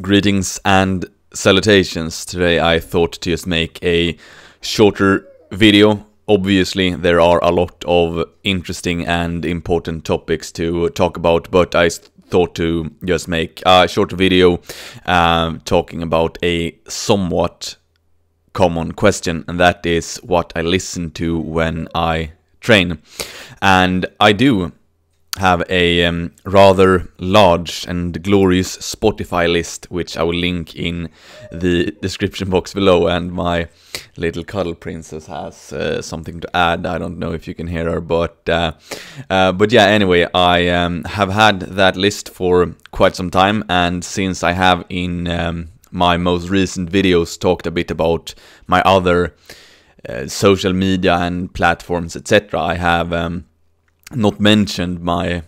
Greetings and salutations. Today I thought to just make a shorter video. Obviously, there are a lot of interesting and important topics to talk about, but I thought to just make a short video um, talking about a somewhat common question, and that is what I listen to when I train. And I do have a um, rather large and glorious Spotify list, which I will link in the description box below. And my little cuddle princess has uh, something to add. I don't know if you can hear her, but uh, uh, but yeah. Anyway, I um, have had that list for quite some time, and since I have in um, my most recent videos talked a bit about my other uh, social media and platforms, etc., I have um, not mentioned my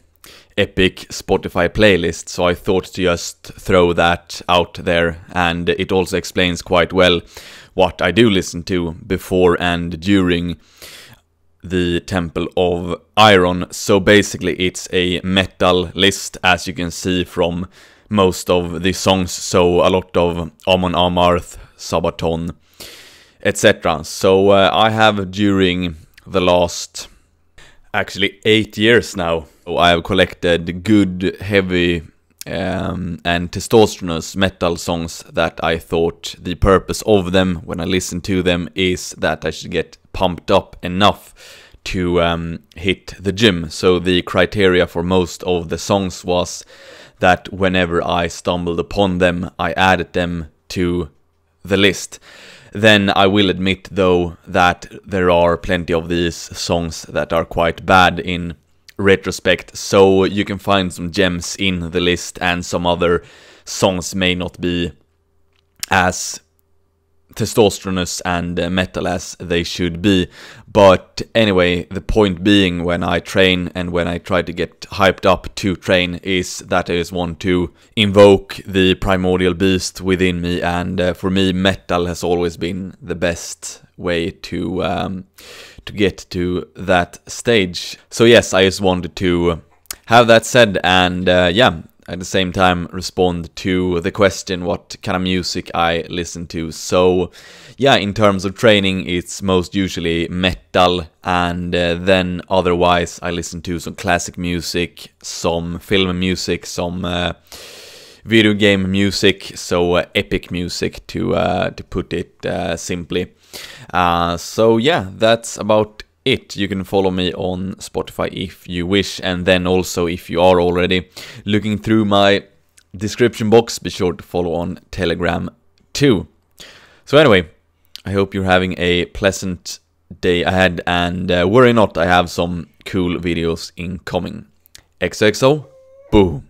epic Spotify playlist, so I thought to just throw that out there, and it also explains quite well what I do listen to before and during the Temple of Iron. So basically, it's a metal list, as you can see from most of the songs, so a lot of Amon Amarth, Sabaton, etc. So uh, I have during the last actually eight years now. I have collected good, heavy, um, and testosteronous metal songs that I thought the purpose of them when I listen to them is that I should get pumped up enough to um, hit the gym. So the criteria for most of the songs was that whenever I stumbled upon them, I added them to the list. Then I will admit, though, that there are plenty of these songs that are quite bad in retrospect, so you can find some gems in the list, and some other songs may not be as Testosteroneous and uh, metal as they should be. But anyway, the point being when I train and when I try to get hyped up to train is that I just want to invoke the primordial beast within me and uh, for me metal has always been the best way to um, to get to that stage. So yes, I just wanted to have that said and uh, yeah, at the same time respond to the question what kind of music I listen to. So, yeah, in terms of training, it's most usually metal, and uh, then otherwise, I listen to some classic music, some film music, some. Uh, video game music, so uh, epic music to uh, to put it uh, simply. Uh, so yeah, that's about it. You can follow me on Spotify if you wish, and then also if you are already looking through my description box, be sure to follow on Telegram too. So, anyway, I hope you're having a pleasant day ahead, and uh, worry not, I have some cool videos incoming. Xxo, boom!